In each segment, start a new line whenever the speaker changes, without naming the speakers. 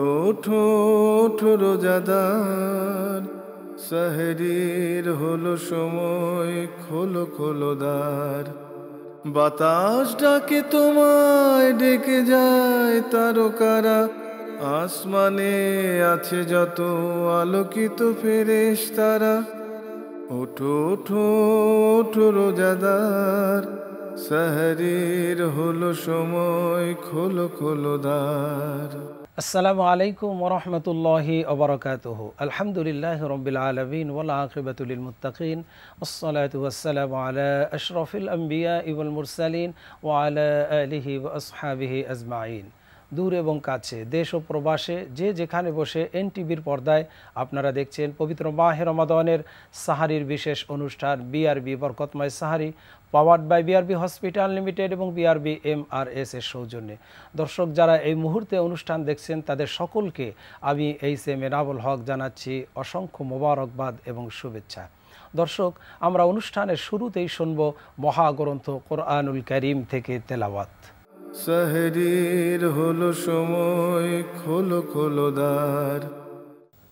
ওঠো ওঠো রোজাদার সাহেরির হলো সময় খোলো খোলো দ্বার বাতাস ডাকে তোমায় ডেকে যায় তারকারা আসমানে আছে যত আলোকিত ফেরেশ তারা ওঠো ওঠো ওঠো রোজাদার শহরীর হলো সময় খোলো খোলো দ্বার আসসালামু
আলাইকুম ওরহমতুল্লাহি ওবরকাত আলহামদুলিল্লাহ রবিল আলমিন ওলাকিবতুল মুতাকিন ওসলাতাম আলা আশরফুল আম্বিয়া ইবুল মুরসালিন ও আলহি আসহাবিহি আজমাইন দূর এবং কাছে দেশ ও প্রবাসে যে যেখানে বসে এনটিভির পর্দায় আপনারা দেখছেন পবিত্র মাহের রমাদনের সাহারির বিশেষ অনুষ্ঠান বিআরবি বরকতময় সাহারি powered by BRB hospital limited এবং বিআরবি এমআরএস এর সৌজন্যে দর্শক যারা এই মুহূর্তে অনুষ্ঠান দেখছেন তাদের সকলকে আমি এইচ এম মেনাবুল হক জানাচ্ছি অসংখ্য মোবারকবাদ এবং শুভেচ্ছা দর্শক আমরা অনুষ্ঠানের শুরুতেই শুনব মহাগ্রন্থ কোরআনুল করিম
থেকে তেলাওয়াত সাহেরির হলো সময় খোলো খোলো দ্বার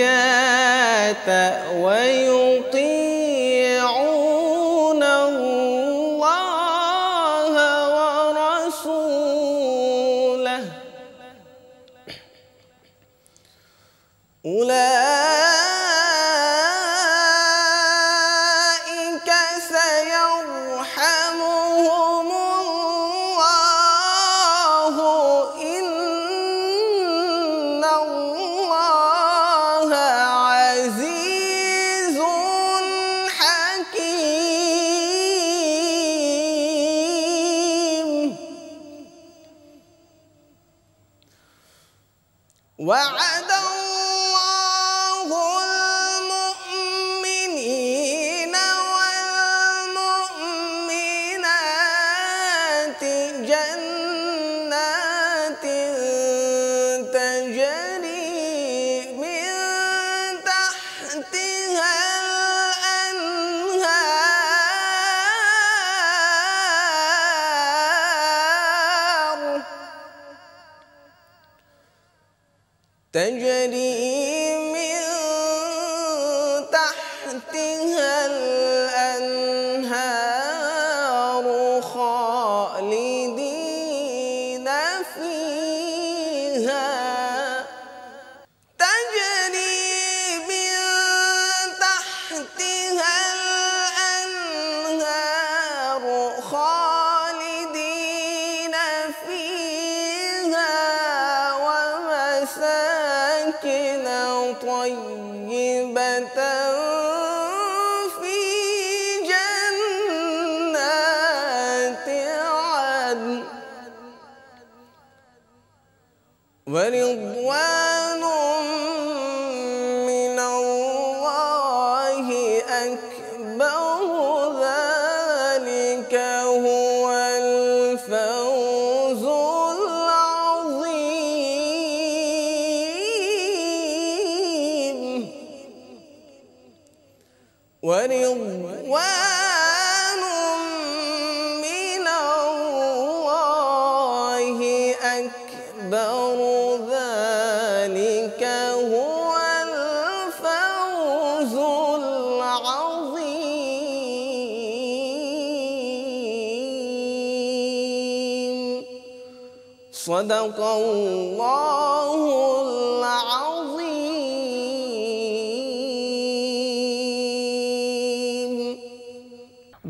الزكاة ويقيم وللظالمين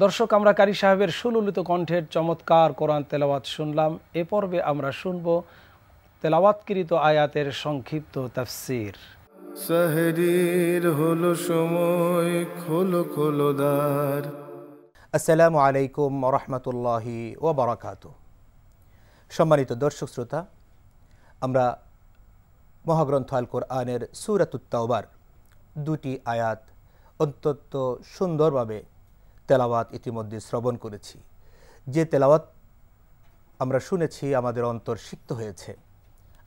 দর্শক আমরা কারি সাহেবের সুললিত কণ্ঠের চমৎকার কোরআন তেলাওয়াত শুনলাম এ পর্বে আমরা শুনব তেলাওয়াতকৃত আয়াতের সংক্ষিপ্ত তাফসির
সাহরির হলো সময়
খোলো খোলো দ্বার আসসালামু আলাইকুম রহমতুল্লাহি ও বারাকাত সম্মানিত দর্শক শ্রোতা আমরা মহাগ্রন্থ আল কোরআনের সুরাতুত্তাওবার দুটি আয়াত অত্যন্ত সুন্দরভাবে তেলাওয়াত ইতিমধ্যে শ্রবণ করেছি যে তেলাওয়াত আমরা শুনেছি আমাদের অন্তর সিক্ত হয়েছে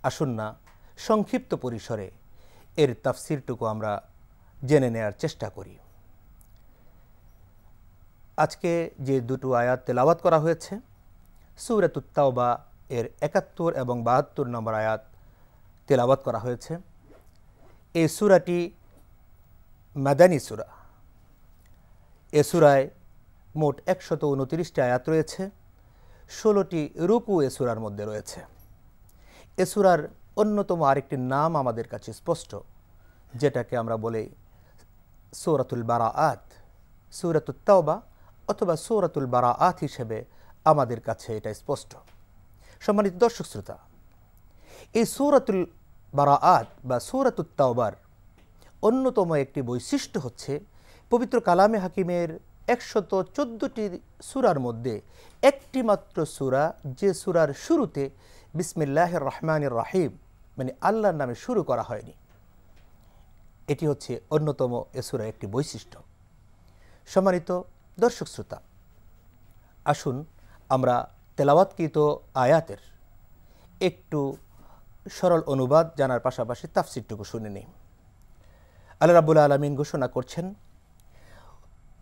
আসুন না সংক্ষিপ্ত পরিসরে এর তাফসিরটুকু আমরা জেনে নেয়ার চেষ্টা করি আজকে যে দুটো আয়াত তেলাওয়াত করা হয়েছে সুরাতুত্তাওবা এর একাত্তর এবং বাহাত্তর নম্বর আয়াত তেলাওয়াত করা হয়েছে এই সুরাটি মাদানী সুরা এসুরায় মোট একশত উনতিরিশটি আয়াত রয়েছে ষোলোটি রুকু এসুরার মধ্যে রয়েছে এসুরার অন্যতম আরেকটি নাম আমাদের কাছে স্পষ্ট যেটাকে আমরা বলি সৌরাতুল বারা আত সৌরাতুত্তাওবা অথবা সৌরাতুল বারা আত হিসেবে আমাদের কাছে এটা স্পষ্ট সম্মানিত দর্শক শ্রোতা এই সৌরাতুল বারা আত বা তাওবার অন্যতম একটি বৈশিষ্ট্য হচ্ছে পবিত্র কালামে হাকিমের একশত চোদ্দোটি সুরার মধ্যে একটি মাত্র সুরা যে সুরার শুরুতে বিসমিল্লাহ রহমান রাহিম মানে আল্লাহর নামে শুরু করা হয়নি এটি হচ্ছে অন্যতম এ সুরার একটি বৈশিষ্ট্য সম্মানিত দর্শক শ্রোতা আসুন আমরা তেলাওয়াতকৃত আয়াতের একটু সরল অনুবাদ জানার পাশাপাশি তাফসিরটুকু শুনে নিই আল্লাহ রাবুল আলমিন ঘোষণা করছেন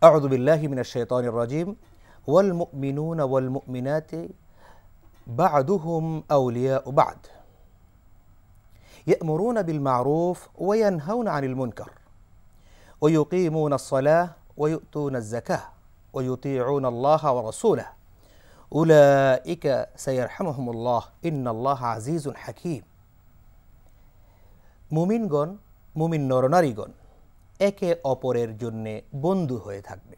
أعوذ بالله من الشيطان الرجيم والمؤمنون والمؤمنات بعضهم أولياء بعد يأمرون بالمعروف وينهون عن المنكر ويقيمون الصلاة ويؤتون الزكاة ويطيعون الله ورسوله أولئك سيرحمهم الله إن الله عزيز حكيم মুমিনগণ مؤمن نورناريغون একে অপরের জন্যে বন্ধু হয়ে থাকবে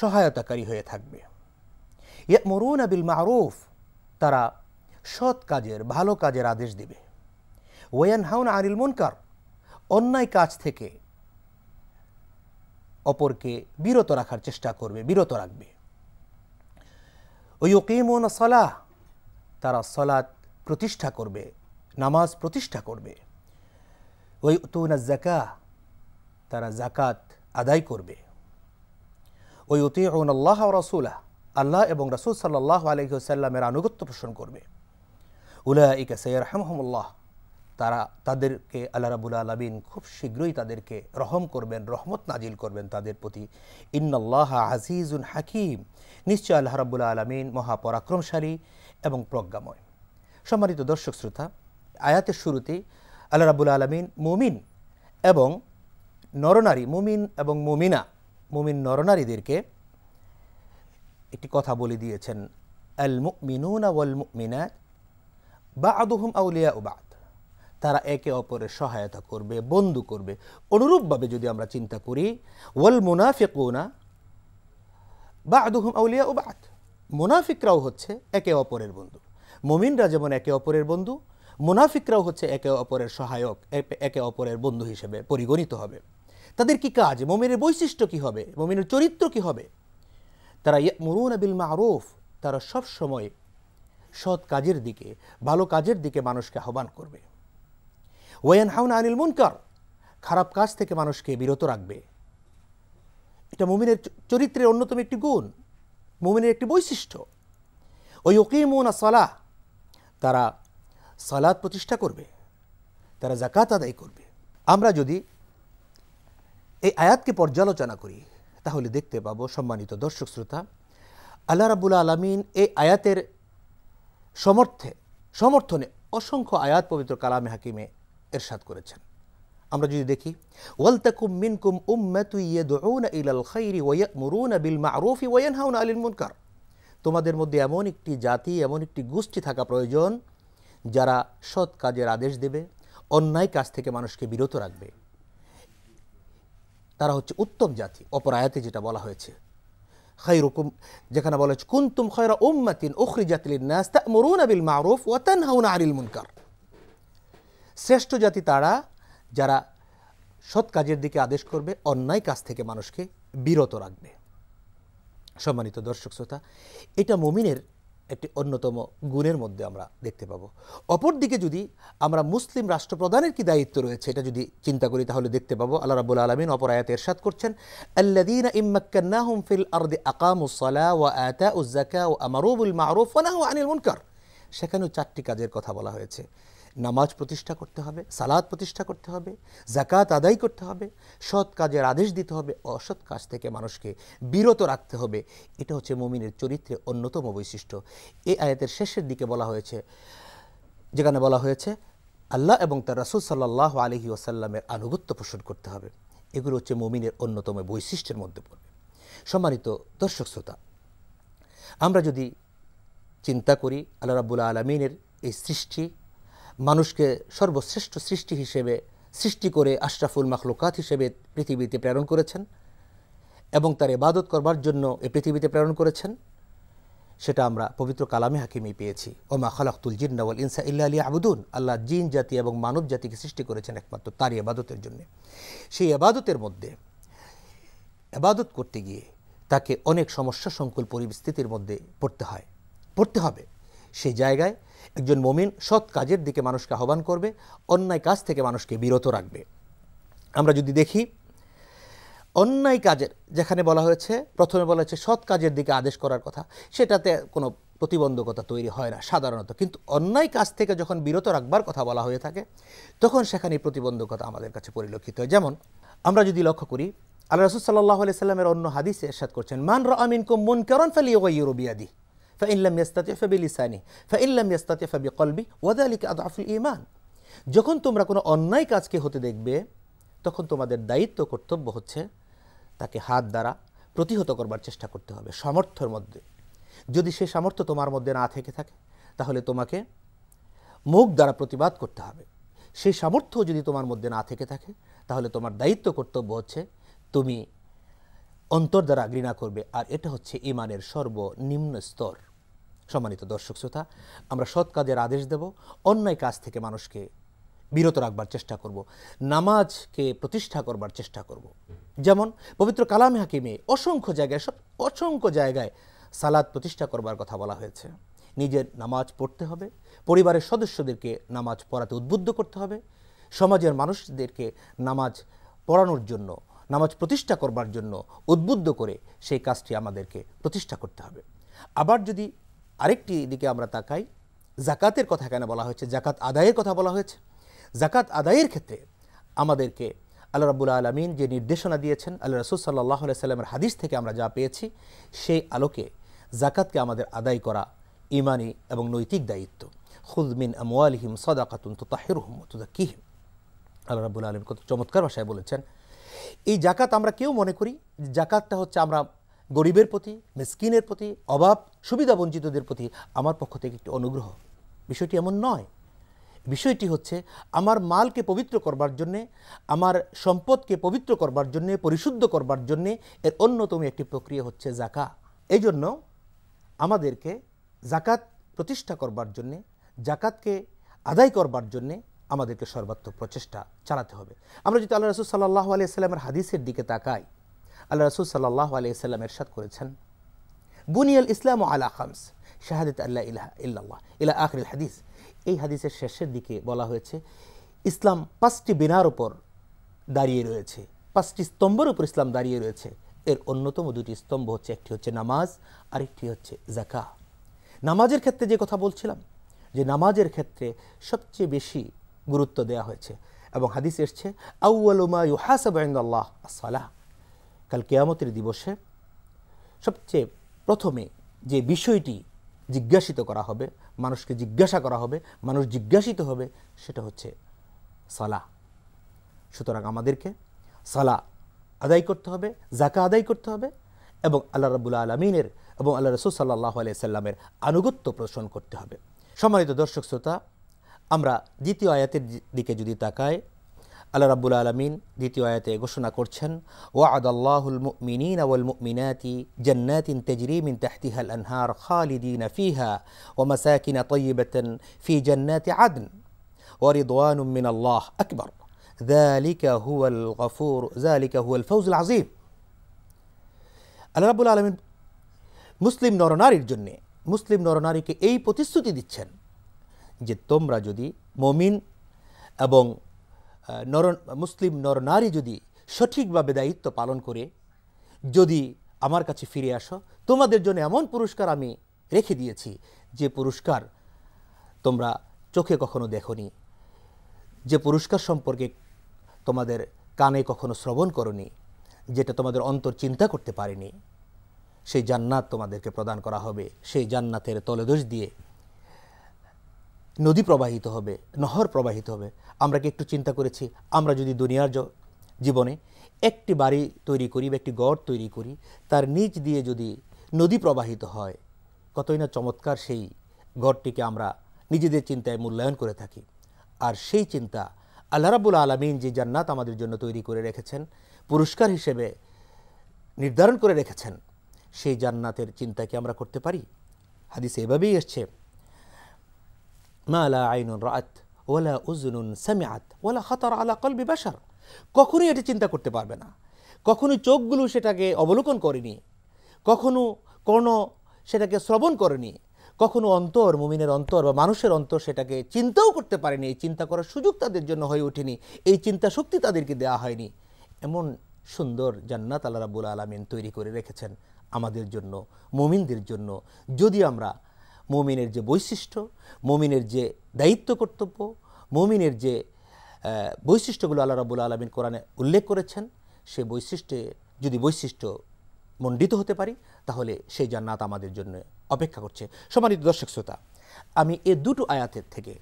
সহায়তাকারী হয়ে থাকবে মরুন আবিল মারুফ তারা সৎ কাজের ভালো কাজের আদেশ দিবে ওয়ান হাউন আনিল মনকার অন্যায় কাজ থেকে অপরকে বিরত রাখার চেষ্টা করবে বিরত রাখবে ওই ওইকিমন সলাহ তারা সলাৎ প্রতিষ্ঠা করবে নামাজ প্রতিষ্ঠা করবে ওই তুনা জাকা তারা জাকাত আদায় করবে ওই অতি আল্লাহ রসুল্লাহ আল্লাহ এবং রসুল সাল্লাহ আলহিহসাল্লামের আনুগত্য পোষণ করবে উলা ইকা সৈয়ার হামহমুল্লাহ তারা তাদেরকে আল্লাহ রাবুল আলমিন খুব শীঘ্রই তাদেরকে রহম করবেন রহমত নাজিল করবেন তাদের প্রতি ইন্নআল্লাহ আজিজুন হাকিম নিশ্চয় আল্লাহ রাবুল আলমিন মহাপরাক্রমশালী এবং প্রজ্ঞাময় সম্মানিত দর্শক শ্রোতা আয়াতের শুরুতে আল্লাহ রাবুল আলমিন মুমিন এবং নরনারী মুমিন এবং মুমিনা মুমিন নরনারীদেরকে একটি কথা বলে দিয়েছেন আল মুমিনুনা ওয়াল মুমিনাত বা আদুহুম আউলিয়া উবাদ তারা একে অপরের সহায়তা করবে বন্ধু করবে অনুরূপভাবে যদি আমরা চিন্তা করি ওয়াল মুনাফিকুনা বা আদুহুম আউলিয়া উবাদ মুনাফিকরাও হচ্ছে একে অপরের বন্ধু মুমিনরা যেমন একে অপরের বন্ধু মুনাফিকরাও হচ্ছে একে অপরের সহায়ক একে অপরের বন্ধু হিসেবে পরিগণিত হবে তাদের কি কাজ মমিনের বৈশিষ্ট্য কি হবে মমিনের চরিত্র কি হবে তারা মরুন আবিল মারুফ তারা সব সময় সৎ কাজের দিকে ভালো কাজের দিকে মানুষকে আহ্বান করবে ওয়ান হাউন আনিল মুনকার খারাপ কাজ থেকে মানুষকে বিরত রাখবে এটা মুমিনের চরিত্রের অন্যতম একটি গুণ মুমিনের একটি বৈশিষ্ট্য ওই ওকিমুনা সালাহ তারা সালাদ প্রতিষ্ঠা করবে তারা জাকাত আদায় করবে আমরা যদি এই আয়াতকে পর্যালোচনা করি তাহলে দেখতে পাব সম্মানিত দর্শক শ্রোতা আল্লাহ রাবুল আলমিন এই আয়াতের সমর্থে সমর্থনে অসংখ্য আয়াত পবিত্র কালামে হাকিমে এরশাদ করেছেন আমরা যদি দেখি ওয়ালতাকুম মিনকুম উম্মাতু ইয়াদউনা ইলাল খাইরি ওয়া ইয়ামুরুনা বিল মা'রুফি ওয়া ইয়ানহাউনা আনিল মুনকার তোমাদের মধ্যে এমন একটি জাতি এমন একটি গোষ্ঠী থাকা প্রয়োজন যারা সৎ কাজের আদেশ দেবে অন্যায় কাজ থেকে মানুষকে বিরত রাখবে তারা হচ্ছে উত্তম জাতি অপরায়াতে যেটা বলা হয়েছে খৈরুকুম যেখানে বলা হচ্ছে কুন্তুম খৈরা উম্মাতিন উখরি জাতিলিন নাস মরুন আবিল মারুফ ও হাউন আরিল মুনকার শ্রেষ্ঠ জাতি তারা যারা সৎ কাজের দিকে আদেশ করবে অন্যায় কাছ থেকে মানুষকে বিরত রাখবে সম্মানিত দর্শক শ্রোতা এটা মুমিনের একটি অন্যতম গুণের মধ্যে আমরা দেখতে পাবো অপরদিকে যদি আমরা মুসলিম রাষ্ট্রপ্রধানের কি দায়িত্ব রয়েছে এটা যদি চিন্তা করি তাহলে দেখতে পাবো আল্লাহ রাবুল আলমিন অপর আয়াত এরশাদ করছেন আল্লাদিন ইম্মাক্কান্নাহুম ফিল আরদি আকামুসসালা ওয়া আতা উজ্জাকা ও আমারুবুল মারুফ ওয়া ও আনিল মুনকার সেখানেও চারটি কাজের কথা বলা হয়েছে নামাজ প্রতিষ্ঠা করতে হবে সালাদ প্রতিষ্ঠা করতে হবে জাকাত আদায় করতে হবে সৎ কাজের আদেশ দিতে হবে অসৎ কাজ থেকে মানুষকে বিরত রাখতে হবে এটা হচ্ছে মমিনের চরিত্রে অন্যতম বৈশিষ্ট্য এই আয়াতের শেষের দিকে বলা হয়েছে যেখানে বলা হয়েছে আল্লাহ এবং তার রাসুল সাল্লাহ আলহি ওসাল্লামের আনুগত্য পোষণ করতে হবে এগুলো হচ্ছে মমিনের অন্যতম বৈশিষ্ট্যের মধ্যে পড়বে সম্মানিত দর্শক শ্রোতা আমরা যদি চিন্তা করি আল্লাহ রাবুল আলমিনের এই সৃষ্টি মানুষকে সর্বশ্রেষ্ঠ সৃষ্টি হিসেবে সৃষ্টি করে আশরাফুল মাখলুকাত হিসেবে পৃথিবীতে প্রেরণ করেছেন এবং তার এবাদত করবার জন্য এ পৃথিবীতে প্রেরণ করেছেন সেটা আমরা পবিত্র কালামে হাকিমেই পেয়েছি ওমা খালাকুল জিন্নাওয়াল ইনসা ইল্লা আলী আবুদুন আল্লাহ জিন জাতি এবং মানব জাতিকে সৃষ্টি করেছেন একমাত্র তারই এবাদতের জন্য সেই এবাদতের মধ্যে এবাদত করতে গিয়ে তাকে অনেক সমস্যা সংকুল পরিস্থিতির মধ্যে পড়তে হয় পড়তে হবে সেই জায়গায় একজন মমিন সৎ কাজের দিকে মানুষকে আহ্বান করবে অন্যায় কাজ থেকে মানুষকে বিরত রাখবে আমরা যদি দেখি অন্যায় কাজের যেখানে বলা হয়েছে প্রথমে বলা হয়েছে সৎ কাজের দিকে আদেশ করার কথা সেটাতে কোনো প্রতিবন্ধকতা তৈরি হয় না সাধারণত কিন্তু অন্যায় কাজ থেকে যখন বিরত রাখবার কথা বলা হয়ে থাকে তখন সেখানে প্রতিবন্ধকতা আমাদের কাছে পরিলক্ষিত হয় যেমন আমরা যদি লক্ষ্য করি আল্লাহ রসুল সাল্লাহ আলি সাল্লামের অন্য হাদিসে এরশাদ করছেন মান র আমিন কুম মুন কারণ ফেলি ফাইন লাম ইয়াস্তাতে ফাবিলিসানি ফাইন লাম ইয়াস্তাতে ফাবিকলবি ওয়াদালিকে আদাফুল ইমান যখন তোমরা কোনো অন্যায় কাজকে হতে দেখবে তখন তোমাদের দায়িত্ব কর্তব্য হচ্ছে তাকে হাত দ্বারা প্রতিহত করবার চেষ্টা করতে হবে সামর্থ্যের মধ্যে যদি সে সামর্থ্য তোমার মধ্যে না থেকে থাকে তাহলে তোমাকে মুখ দ্বারা প্রতিবাদ করতে হবে সেই সামর্থ্য যদি তোমার মধ্যে না থেকে থাকে তাহলে তোমার দায়িত্ব কর্তব্য হচ্ছে তুমি অন্তর দ্বারা ঘৃণা করবে আর এটা হচ্ছে ইমানের সর্বনিম্ন স্তর সম্মানিত দর্শক শ্রোতা আমরা সৎ কাজের আদেশ দেব অন্যায় কাজ থেকে মানুষকে বিরত রাখবার চেষ্টা করব নামাজকে প্রতিষ্ঠা করবার চেষ্টা করব। যেমন পবিত্র কালাম হাকিমে অসংখ্য জায়গায় সব অসংখ্য জায়গায় সালাদ প্রতিষ্ঠা করবার কথা বলা হয়েছে নিজের নামাজ পড়তে হবে পরিবারের সদস্যদেরকে নামাজ পড়াতে উদ্বুদ্ধ করতে হবে সমাজের মানুষদেরকে নামাজ পড়ানোর জন্য নামাজ প্রতিষ্ঠা করবার জন্য উদ্বুদ্ধ করে সেই কাজটি আমাদেরকে প্রতিষ্ঠা করতে হবে আবার যদি আরেকটি দিকে আমরা তাকাই জাকাতের কথা কেন বলা হয়েছে জাকাত আদায়ের কথা বলা হয়েছে জাকাত আদায়ের ক্ষেত্রে আমাদেরকে আল্লাহ রাবুল আলমিন যে নির্দেশনা দিয়েছেন আল্লাহ রসুল সাল্লাহ সাল্লামের হাদিস থেকে আমরা যা পেয়েছি সেই আলোকে জাকাতকে আমাদের আদায় করা ইমানি এবং নৈতিক দায়িত্ব খুদমিন সদা সদাকাতুন তো তাহেরুহম তুদাকিহিম আল্লাহ রাবুল আলম কত চমৎকার ভাষায় বলেছেন এই জাকাত আমরা কেউ মনে করি জাকাতটা হচ্ছে আমরা গরিবের প্রতি মিসকিনের প্রতি অভাব সুবিধা বঞ্চিতদের প্রতি আমার পক্ষ থেকে একটি অনুগ্রহ বিষয়টি এমন নয় বিষয়টি হচ্ছে আমার মালকে পবিত্র করবার জন্যে আমার সম্পদকে পবিত্র করবার জন্যে পরিশুদ্ধ করবার জন্যে এর অন্যতম একটি প্রক্রিয়া হচ্ছে জাকা এই জন্য আমাদেরকে জাকাত প্রতিষ্ঠা করবার জন্যে জাকাতকে আদায় করবার জন্যে আমাদেরকে সর্বাত্মক প্রচেষ্টা চালাতে হবে আমরা যদি আল্লাহ রসুল সাল্লাহ আলিয়া সাল্লামের হাদিসের দিকে তাকাই আল্লাহ রসুল সাল্লাহ আলাইসাল্লাম এরশাদ করেছেন বুনিয়াল ইসলাম ও আলা খামস শাহাদিত আল্লাহ ইলাহা ইল্লাল্লাহ ইলা আখরিল হাদিস এই হাদিসের শেষের দিকে বলা হয়েছে ইসলাম পাঁচটি বিনার উপর দাঁড়িয়ে রয়েছে পাঁচটি স্তম্ভের উপর ইসলাম দাঁড়িয়ে রয়েছে এর অন্যতম দুটি স্তম্ভ হচ্ছে একটি হচ্ছে নামাজ আরেকটি হচ্ছে জাকা নামাজের ক্ষেত্রে যে কথা বলছিলাম যে নামাজের ক্ষেত্রে সবচেয়ে বেশি গুরুত্ব দেয়া হয়েছে এবং হাদিস এসছে আউ্বালুমা ইউহাসাবাহ আসালাহ কাল কেয়ামতের দিবসে সবচেয়ে প্রথমে যে বিষয়টি জিজ্ঞাসিত করা হবে মানুষকে জিজ্ঞাসা করা হবে মানুষ জিজ্ঞাসিত হবে সেটা হচ্ছে সালা সুতরাং আমাদেরকে সালা আদায় করতে হবে জাকা আদায় করতে হবে এবং আল্লাহ রাবুল আলমিনের এবং আল্লাহ রসুল সাল্লাহ সাল্লামের আনুগত্য প্রদর্শন করতে হবে সম্মানিত দর্শক শ্রোতা আমরা দ্বিতীয় আয়াতের দিকে যদি তাকাই আল্লাহ রাব্বুল আলমিন দ্বিতীয় আয়াতে ঘোষণা করছেন ওয়াদ আল্লাহুল মুমিনিন ওয়াল মুমিনাতি জান্নাতিন তেজরিমিন তাহতিহাল আনহার খালিদিন ফিহা ও মাসাকিন তৈবেতন ফি জান্নাতি আদন ورضوان من الله أكبر ذلك هو الغفور ذلك هو الفوز العظيم আল্লাহ রাবুল আলমিন মুসলিম নরনারীর জন্যে মুসলিম নরনারীকে এই প্রতিশ্রুতি দিচ্ছেন যে তোমরা যদি মমিন এবং নর মুসলিম নরনারী যদি সঠিকভাবে দায়িত্ব পালন করে যদি আমার কাছে ফিরে আসো তোমাদের জন্য এমন পুরস্কার আমি রেখে দিয়েছি যে পুরস্কার তোমরা চোখে কখনো দেখনি যে পুরস্কার সম্পর্কে তোমাদের কানে কখনো শ্রবণ করনি যেটা তোমাদের অন্তর চিন্তা করতে পারেনি সেই জান্নাত তোমাদেরকে প্রদান করা হবে সেই জান্নাতের তলেদোষ দিয়ে নদী প্রবাহিত হবে নহর প্রবাহিত হবে আমরা কি একটু চিন্তা করেছি আমরা যদি দুনিয়ার জীবনে একটি বাড়ি তৈরি করি বা একটি গড় তৈরি করি তার নিচ দিয়ে যদি নদী প্রবাহিত হয় কতই না চমৎকার সেই ঘরটিকে আমরা নিজেদের চিন্তায় মূল্যায়ন করে থাকি আর সেই চিন্তা আল্লাহ রাবুল আলমিন যে জান্নাত আমাদের জন্য তৈরি করে রেখেছেন পুরস্কার হিসেবে নির্ধারণ করে রেখেছেন সেই জান্নাতের চিন্তা কি আমরা করতে পারি হাদিস এভাবেই এসছে মা লা আইনুন রাত ওলা উজনুন সামিআত ওলা খাতার আলা কলবি বাসার কখনোই এটি চিন্তা করতে পারবে না কখনোই চোখগুলো সেটাকে অবলোকন করেনি কখনো কোনো সেটাকে শ্রবণ করেনি কখনো অন্তর মুমিনের অন্তর বা মানুষের অন্তর সেটাকে চিন্তাও করতে পারেনি এই চিন্তা করার সুযোগ তাদের জন্য হয়ে ওঠেনি এই চিন্তা শক্তি তাদেরকে দেওয়া হয়নি এমন সুন্দর জান্নাত আল্লাহ রাবুল আলমিন তৈরি করে রেখেছেন আমাদের জন্য মুমিনদের জন্য যদি আমরা মমিনের যে বৈশিষ্ট্য মমিনের যে দায়িত্ব কর্তব্য মমিনের যে বৈশিষ্ট্যগুলো আল্লাহ রাবুল আলমিন কোরআনে উল্লেখ করেছেন সে বৈশিষ্ট্যে যদি বৈশিষ্ট্য মণ্ডিত হতে পারি তাহলে সেই জান্নাত আমাদের জন্য অপেক্ষা করছে সমানিত দর্শক শ্রোতা আমি এ দুটো আয়াতের থেকে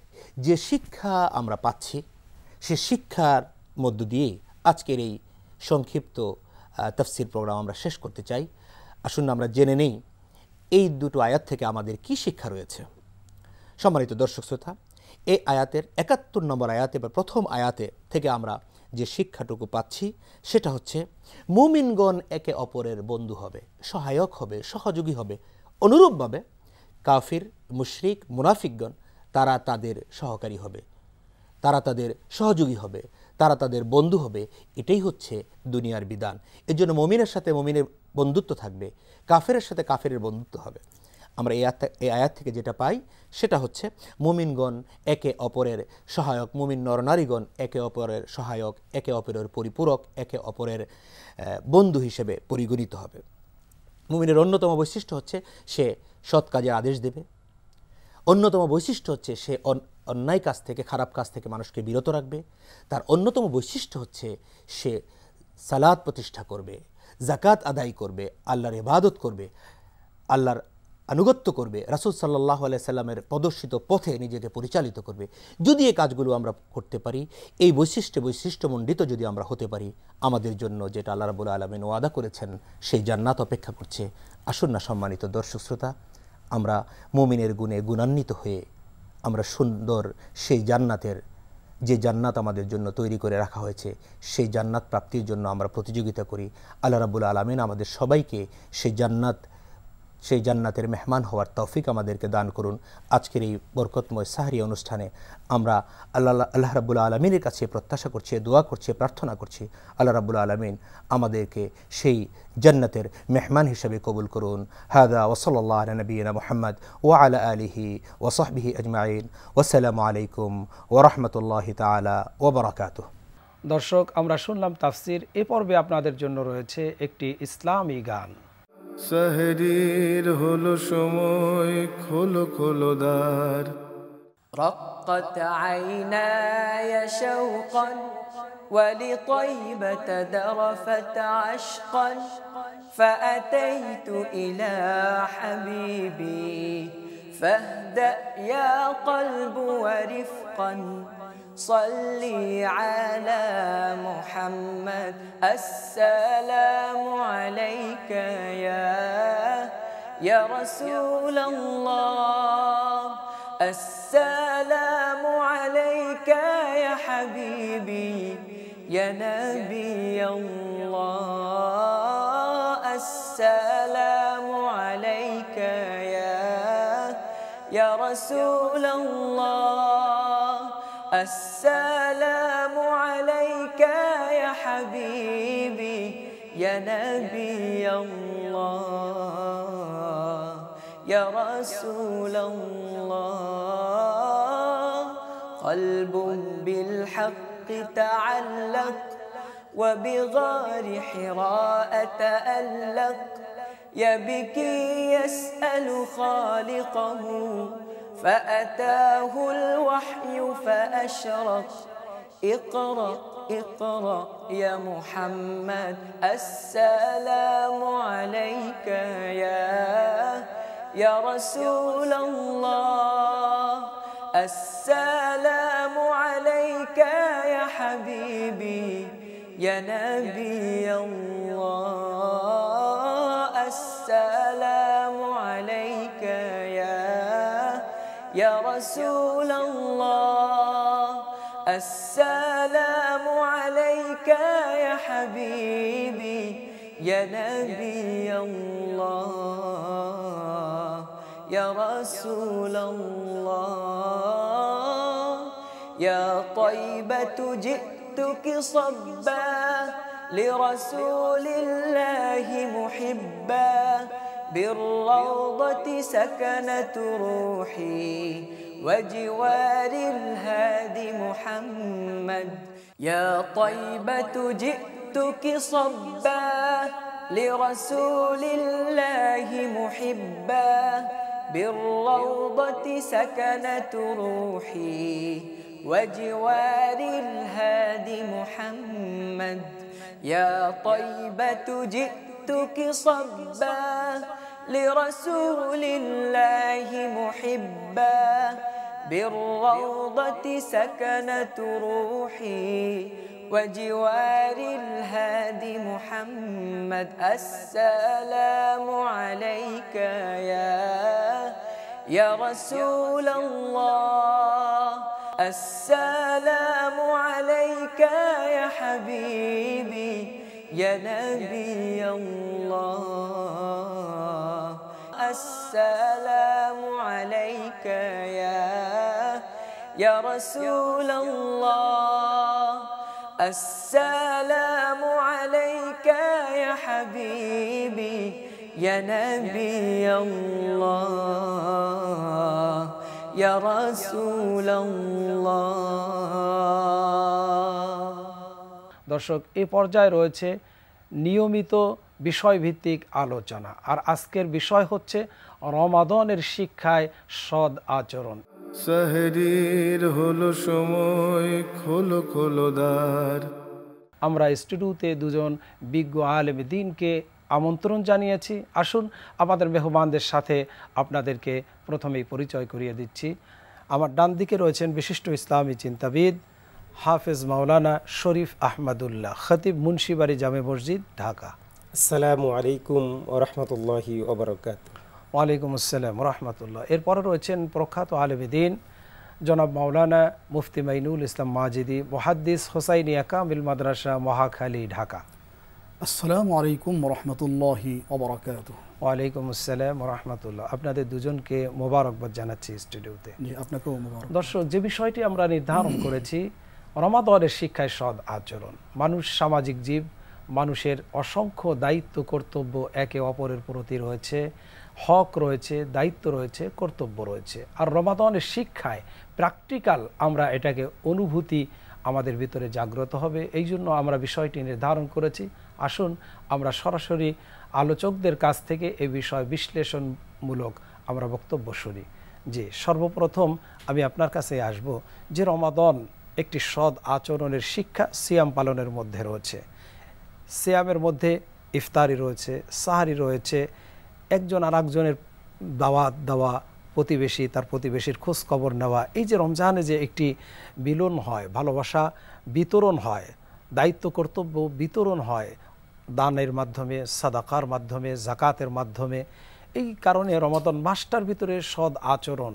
যে শিক্ষা আমরা পাচ্ছি সে শিক্ষার মধ্য দিয়ে আজকের এই সংক্ষিপ্ত তফসির প্রোগ্রাম আমরা শেষ করতে চাই আসুন আমরা জেনে নেই এই দুটো আয়াত থেকে আমাদের কি শিক্ষা রয়েছে সম্মানিত দর্শক শ্রোতা এই আয়াতের একাত্তর নম্বর আয়াতে বা প্রথম আয়াতে থেকে আমরা যে শিক্ষাটুকু পাচ্ছি সেটা হচ্ছে মুমিনগণ একে অপরের বন্ধু হবে সহায়ক হবে সহযোগী হবে অনুরূপভাবে কাফির মুশরিক মুনাফিকগণ তারা তাদের সহকারী হবে তারা তাদের সহযোগী হবে তারা তাদের বন্ধু হবে এটাই হচ্ছে দুনিয়ার বিধান এর জন্য মমিনের সাথে মমিনের বন্ধুত্ব থাকবে কাফেরের সাথে কাফেরের বন্ধুত্ব হবে আমরা এই এই আয়াত থেকে যেটা পাই সেটা হচ্ছে মুমিনগণ একে অপরের সহায়ক মুমিন নরনারীগণ একে অপরের সহায়ক একে অপরের পরিপূরক একে অপরের বন্ধু হিসেবে পরিগণিত হবে মুমিনের অন্যতম বৈশিষ্ট্য হচ্ছে সে সৎ কাজের আদেশ দেবে অন্যতম বৈশিষ্ট্য হচ্ছে সে অন্যায় কাজ থেকে খারাপ কাজ থেকে মানুষকে বিরত রাখবে তার অন্যতম বৈশিষ্ট্য হচ্ছে সে সালাদ প্রতিষ্ঠা করবে জাকাত আদায় করবে আল্লাহর ইবাদত করবে আল্লাহর আনুগত্য করবে রাসুল সাল্লাহ সাল্লামের প্রদর্শিত পথে নিজেকে পরিচালিত করবে যদি এ কাজগুলো আমরা করতে পারি এই বৈশিষ্ট্য বৈশিষ্ট্যমণ্ডিত যদি আমরা হতে পারি আমাদের জন্য যেটা আল্লাহ রাবুল আলমিন ওয়াদা করেছেন সেই জান্নাত অপেক্ষা করছে আসন্ন সম্মানিত দর্শক শ্রোতা আমরা মুমিনের গুণে গুণান্বিত হয়ে আমরা সুন্দর সেই জান্নাতের যে জান্নাত আমাদের জন্য তৈরি করে রাখা হয়েছে সেই জান্নাত প্রাপ্তির জন্য আমরা প্রতিযোগিতা করি আল্লাহ রাবুল আলমিন আমাদের সবাইকে সেই জান্নাত সেই জান্নাতের মেহমান হওয়ার তৌফিক আমাদেরকে দান করুন আজকের এই বরকতময় সাহারি অনুষ্ঠানে আমরা আল্লাহ আল্লাহ রাবুল আলমিনের কাছে প্রত্যাশা করছি দোয়া করছি প্রার্থনা করছি আল্লাহ রাবুল আলমিন আমাদেরকে সেই জান্নাতের মেহমান হিসেবে কবুল করুন হাদা ওসল্লা আল নবীনা মোহাম্মদ ও আলা আলিহি ওসহবিহি আজমাইন ওসালাম আলাইকুম রহমতুল্লাহ তালা
ওবরাকাত
দর্শক আমরা শুনলাম তাফসির এ পর্বে আপনাদের জন্য রয়েছে একটি ইসলামী গান
সাহেরির هلو شموي খোলো খোলো دار
رقت عيناي شوقا ولطيبة درفت عشقا فأتيت إلى حبيبي فاهدأ يا قلب ورفقا صلي على محمد السلام عليك يا يا رسول الله السلام عليك يا حبيبي يا نبي الله السلام عليك يا يا رسول الله السلام عليك يا حبيبي يا نبي الله يا رسول الله قلب بالحق تعلق وبغار حراء تألق يبكي يسأل خالقه فأتاه الوحي فأشرق اقرأ اقرأ يا محمد السلام عليك يا يا رسول الله السلام عليك يا حبيبي يا نبي الله رسول الله السلام عليك يا حبيبي يا نبي الله يا رسول الله يا طيبة جئتك صبا لرسول الله محبا بالروضة سكنت روحي وجوار الهادي محمد يا طيبة جئتك صبا لرسول الله محبا بالروضة سكنت روحي وجوار الهادي محمد يا طيبة جئتك صبا لرسول الله محبا بالروضة سكنت روحي وجوار الهادي محمد السلام عليك يا يا رسول الله السلام عليك يا حبيبي يا نبي الله السلام عليك يا يا رسول الله السلام عليك يا حبيبي يا نبي الله يا رسول الله
দর্শক এই পর্যায়ে রয়েছে নিয়মিত বিষয়ভিত্তিক আলোচনা আর আজকের বিষয় হচ্ছে রমাদনের শিক্ষায় সদ আচরণ
সাহরির হলো সময় খোলো
খোলো দ্বার আমরা স্টুডিওতে দুজন বিজ্ঞ আলেম দিনকে আমন্ত্রণ জানিয়েছি আসুন আমাদের মেহমানদের সাথে আপনাদেরকে প্রথমেই পরিচয় করিয়ে দিচ্ছি আমার ডান দিকে রয়েছেন বিশিষ্ট ইসলামী চিন্তাবিদ হাফেজ মাওলানা শরীফ আহমদুল্লাহ খতিব মুন্সিবাড়ি জামে মসজিদ ঢাকা আসসালামু আলাইকুম ওরহমতুল্লাহি ওবরকাতু ওয়ালাইকুম আসসালাম রহমতুল্লাহ এরপরে রয়েছেন প্রখ্যাত আলমদিন জনাব মাওলানা মুফতি মাইনুল ইসলাম মাজিদি মহাদ্দিস হোসাইনিয়া ইয়াকামিল মাদ্রাসা মহাখালী ঢাকা আসসালামু আলাইকুম রহমতুল্লাহি ওয়ালাইকুম আসসালাম রহমতুল্লাহ আপনাদের দুজনকে মোবারকবাদ জানাচ্ছি স্টুডিওতে আপনাকেও দর্শক যে বিষয়টি আমরা নির্ধারণ করেছি রমাদনের শিক্ষায় সদ আচরণ মানুষ সামাজিক জীব মানুষের অসংখ্য দায়িত্ব কর্তব্য একে অপরের প্রতি রয়েছে হক রয়েছে দায়িত্ব রয়েছে কর্তব্য রয়েছে আর রমাদনের শিক্ষায় প্র্যাকটিক্যাল আমরা এটাকে অনুভূতি আমাদের ভিতরে জাগ্রত হবে এই জন্য আমরা বিষয়টি নির্ধারণ করেছি আসুন আমরা সরাসরি আলোচকদের কাছ থেকে এ বিষয় বিশ্লেষণমূলক আমরা বক্তব্য শুনি যে সর্বপ্রথম আমি আপনার কাছে আসব যে রমাদন একটি সদ আচরণের শিক্ষা সিয়াম পালনের মধ্যে রয়েছে সিয়ামের মধ্যে ইফতারি রয়েছে সাহারি রয়েছে একজন আর একজনের দাওয়াত দেওয়া প্রতিবেশী তার প্রতিবেশীর খোঁজ খবর নেওয়া এই যে রমজানে যে একটি মিলন হয় ভালোবাসা বিতরণ হয় দায়িত্ব কর্তব্য বিতরণ হয় দানের মাধ্যমে সাদাকার মাধ্যমে জাকাতের মাধ্যমে এই কারণে রমাদন মাস্টার ভিতরে সদ আচরণ